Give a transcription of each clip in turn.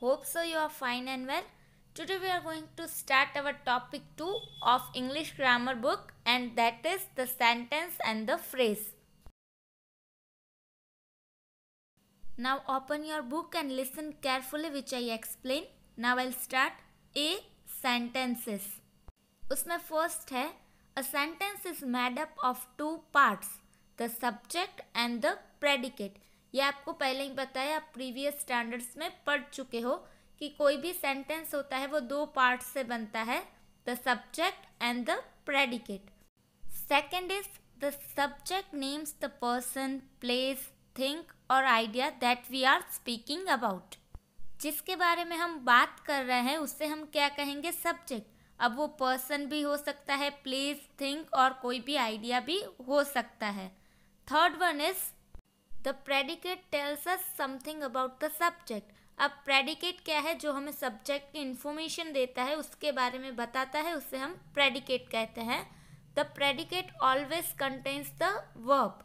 Hope so you are fine and well. Today we are going to start our topic 2 of English grammar book and that is the sentence and the phrase. Now open your book and listen carefully which I explain. Now I'll start A sentences. उसमें first है A sentence is made up of two parts, the subject and the predicate. ये आपको पहले ही पता है आप previous standards में पढ़ चुके हो कि कोई भी सेंटेंस होता है वो दो पार्ट से बनता है the subject and the predicate second is the subject names the person place thing or idea that we are speaking about जिसके बारे में हम बात कर रहे हैं उससे हम क्या कहेंगे सब्जेक्ट अब वो पर्सन भी हो सकता है प्लेस थिंक और कोई भी आइडिया भी हो सकता है third one is the predicate tells us something about the subject अब प्रेडिकेट क्या है जो हमें सब्जेक्ट की इंफॉर्मेशन देता है उसके बारे में बताता है उसे हम प्रेडिकेट कहते हैं the predicate always contains the verb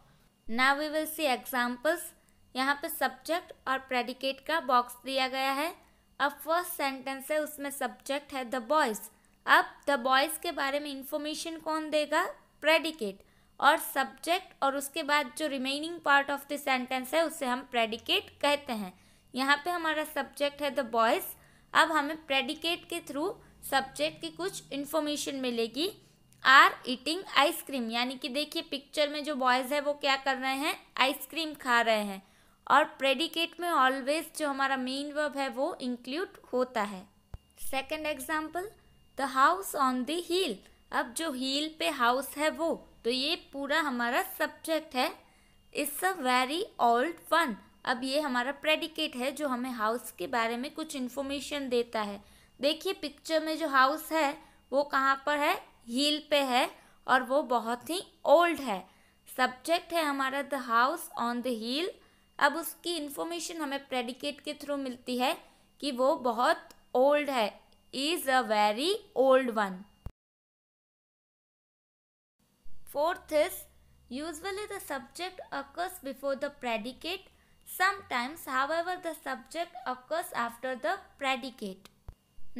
now we will see examples यहाँ पे सब्जेक्ट और प्रेडिकेट का बॉक्स दिया गया है अब फर्स्ट सेंटेंस है उसमें सब्जेक्ट है द बॉयज़ अब द बॉयज़ के बारे में इंफॉर्मेशन कौन देगा प्रेडिकेट और सब्जेक्ट और उसके बाद जो remaining part of the sentence है उसे हम प्रेडिकेट कहते हैं यहाँ पे हमारा सब्जेक्ट है द बॉयज़ अब हमें प्रेडिकेट के थ्रू सब्जेक्ट की कुछ इन्फॉर्मेशन मिलेगी आर ईटिंग आइसक्रीम यानी कि देखिए पिक्चर में जो बॉयज़ है वो क्या कर रहे हैं आइसक्रीम खा रहे हैं और प्रेडिकेट में ऑलवेज जो हमारा मेन वर्ब है वो इंक्लूड होता है second example the house on the hill अब जो हील पे हाउस है वो तो ये पूरा हमारा सब्जेक्ट है it's a very old one अब ये हमारा प्रेडिकेट है जो हमें हाउस के बारे में कुछ इन्फॉर्मेशन देता है देखिए पिक्चर में जो हाउस है वो कहाँ पर है हील पे है और वो बहुत ही ओल्ड है सब्जेक्ट है हमारा the house on the hill अब उसकी इन्फॉर्मेशन हमें प्रेडिकेट के थ्रू मिलती है कि वो बहुत ओल्ड है is a very old one Fourth is usually the subject occurs before the predicate. Sometimes however the subject occurs after the predicate.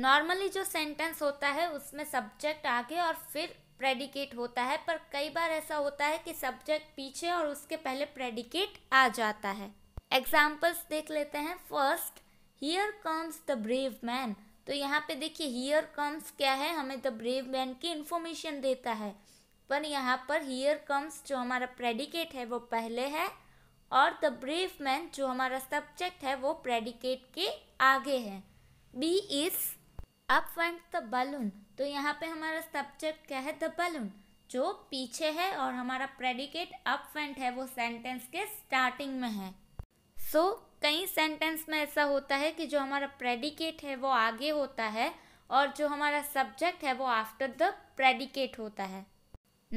Normally जो सेंटेंस होता है उसमें सब्जेक्ट आगे और फिर प्रेडिकेट होता है पर कई बार ऐसा होता है कि सब्जेक्ट पीछे और उसके पहले प्रेडिकेट आ जाता है एग्जाम्पल्स देख लेते हैं first here comes the brave man तो यहाँ पे देखिए हियर कम्स क्या है हमें द ब्रेव मैन की इंफॉर्मेशन देता है पर यहाँ पर हियर कम्स जो हमारा प्रेडिकेट है वो पहले है और द ब्रीफ मैन जो हमारा सब्जेक्ट है वो प्रेडिकेट के आगे है B is up went the balloon तो यहाँ पे हमारा सब्जेक्ट क्या है द बलून जो पीछे है और हमारा प्रेडिकेट अप वेंट है वो सेंटेंस के स्टार्टिंग में है सो so, कई सेंटेंस में ऐसा होता है कि जो हमारा प्रेडिकेट है वो आगे होता है और जो हमारा सब्जेक्ट है वो आफ्टर द प्रेडिकेट होता है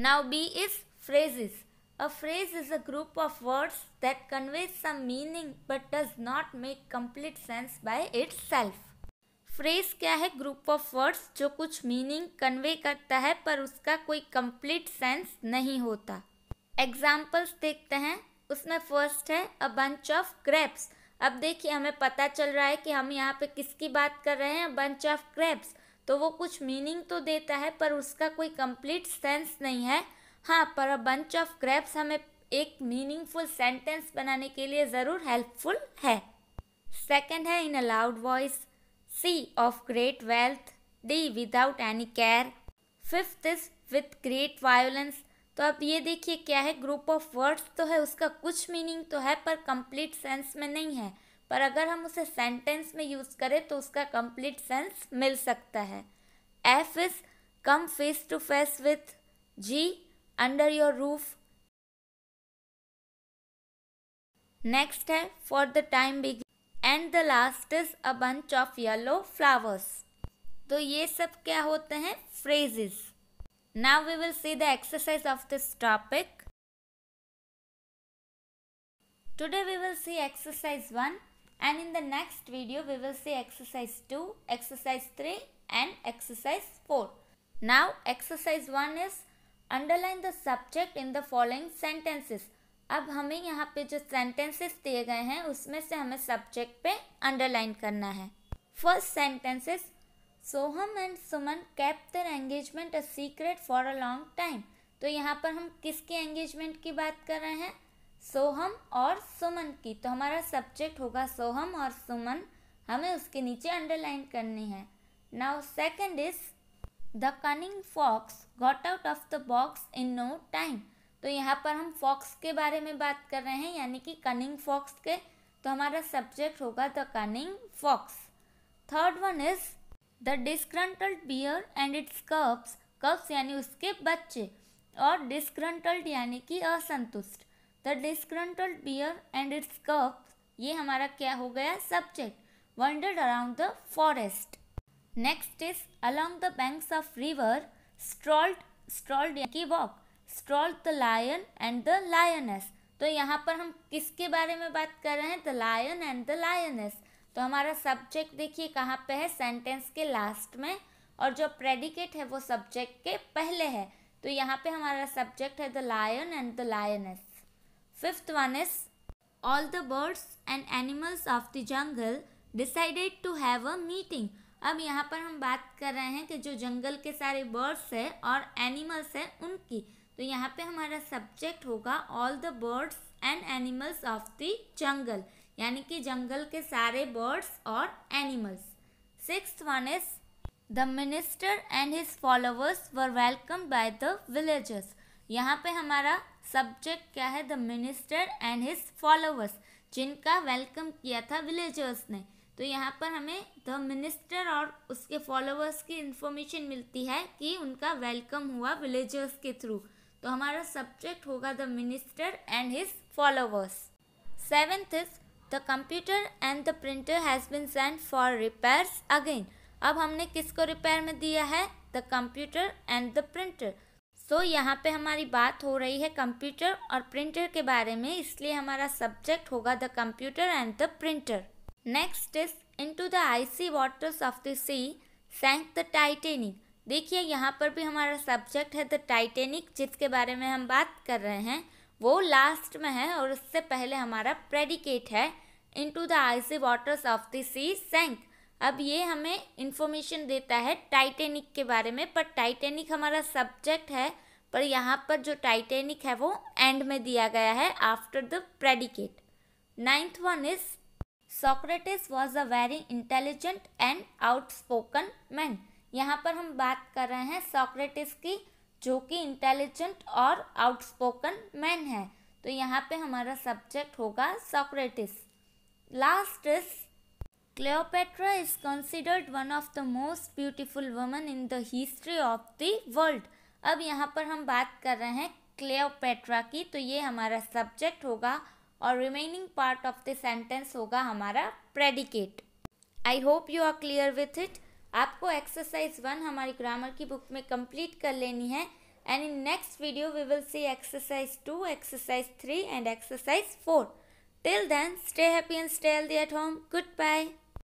Now B is phrases. A phrase is a group of words that conveys some meaning but does not make complete sense by itself. Phrase क्या है ग्रुप ऑफ वर्ड्स जो कुछ meaning convey करता है पर उसका कोई कंप्लीट सेंस नहीं होता एग्जाम्पल्स देखते हैं उसमें फर्स्ट है अ बंच ऑफ ग्रेप्स अब देखिए हमें पता चल रहा है कि हम यहाँ पे किसकी बात कर रहे हैं बंच ऑफ क्रेप्स तो वो कुछ मीनिंग तो देता है पर उसका कोई कंप्लीट सेंस नहीं है हाँ पर अ बंच ऑफ ग्रेप्स हमें एक मीनिंगफुल सेंटेंस बनाने के लिए ज़रूर हेल्पफुल है सेकंड है in a loud voice C of great wealth D without any care fifth is with great violence तो अब ये देखिए क्या है ग्रुप ऑफ वर्ड्स तो है उसका कुछ मीनिंग तो है पर कंप्लीट सेंस में नहीं है पर अगर हम उसे सेंटेंस में यूज़ करें तो उसका कंप्लीट सेंस मिल सकता है F is come face to face with G under your roof next है for the time being and the last is a bunch of yellow flowers तो ये सब क्या होते हैं phrases now we will see the exercise of this topic today we will see exercise one and in the next video we will see exercise 2, exercise 3 and exercise 4. Now exercise 1 is underline the subject in the following sentences अब हमें यहाँ पे जो sentences दिए गए हैं उसमें से हमें सब्जेक्ट पे अंडरलाइन करना है first sentences Soham and Suman kept their engagement a secret for a long time तो यहाँ पर हम किसके एंगेजमेंट की बात कर रहे हैं सोहम और सुमन की तो हमारा सब्जेक्ट होगा सोहम और सुमन हमें उसके नीचे अंडरलाइन करनी है now second is the cunning fox got out of the box in no time तो यहाँ पर हम फॉक्स के बारे में बात कर रहे हैं यानी कि कनिंग फॉक्स के तो हमारा सब्जेक्ट होगा the cunning fox third one is the disgruntled bear and its cubs cubs यानी उसके बच्चे और डिस्क्रंटल्ड यानी कि असंतुष्ट the disgruntled bear and its cub ये हमारा क्या हो गया subject wandered around the forest next is along the banks of river strolled strolled की walk strolled the lion and the lioness तो यहाँ पर हम किसके बारे में बात कर रहे हैं the lion and the lioness तो हमारा सब्जेक्ट देखिए कहाँ पे है सेंटेंस के लास्ट में और जो प्रेडिकेट है वो सब्जेक्ट के पहले है तो यहाँ पे हमारा सब्जेक्ट है the lion and the lioness Fifth one is all the birds and animals of the jungle decided to have a meeting. अब यहाँ पर हम बात कर रहे हैं कि जो जंगल के सारे बर्ड्स है और एनिमल्स हैं उनकी तो यहाँ पे हमारा सब्जेक्ट होगा all the birds and animals of the jungle यानी कि जंगल के सारे बर्ड्स और animals six one is the minister and his followers were welcome by the villagers यहाँ पे हमारा सब्जेक्ट क्या है the minister and his followers जिनका वेलकम किया था विलेजर्स ने तो यहाँ पर हमें द मिनिस्टर और उसके फॉलोअर्स की इंफॉर्मेशन मिलती है कि उनका वेलकम हुआ विलेजर्स के थ्रू तो हमारा सब्जेक्ट होगा the minister and his followers seventh is the computer and the printer has been send for repairs again अब हमने किसको रिपेयर में दिया है the computer and the printer so तो so, यहाँ पे हमारी बात हो रही है कंप्यूटर और प्रिंटर के बारे में इसलिए हमारा सब्जेक्ट होगा the computer and the printer next is to the sea waters of the sea sank the Titanic देखिए यहाँ पर भी हमारा सब्जेक्ट है द टाइटेनिक जिसके बारे में हम बात कर रहे हैं वो लास्ट में है और उससे पहले हमारा प्रेडिकेट है to the sea waters of the sea sank अब ये हमें इन्फॉर्मेशन देता है टाइटेनिक के बारे में पर टाइटेनिक हमारा सब्जेक्ट है पर यहाँ पर जो टाइटेनिक है वो एंड में दिया गया है after the predicate ninth one is Socrates was a very intelligent and outspoken man यहाँ पर हम बात कर रहे हैं सोक्रेटिस की जो कि इंटेलिजेंट और आउटस्पोकन मैन है तो यहाँ पे हमारा सब्जेक्ट होगा Socrates last is Cleopatra is considered one of the most beautiful woman in the history of the world. अब यहाँ पर हम बात कर रहे हैं क्लियोपेट्रा की तो ये हमारा सब्जेक्ट होगा और remaining part of the sentence होगा हमारा predicate I hope you are clear with it आपको एक्सरसाइज वन हमारी ग्रामर की बुक में कंप्लीट कर लेनी है and in next video we will see exercise two exercise three and exercise four till then stay happy and stay healthy at home good bye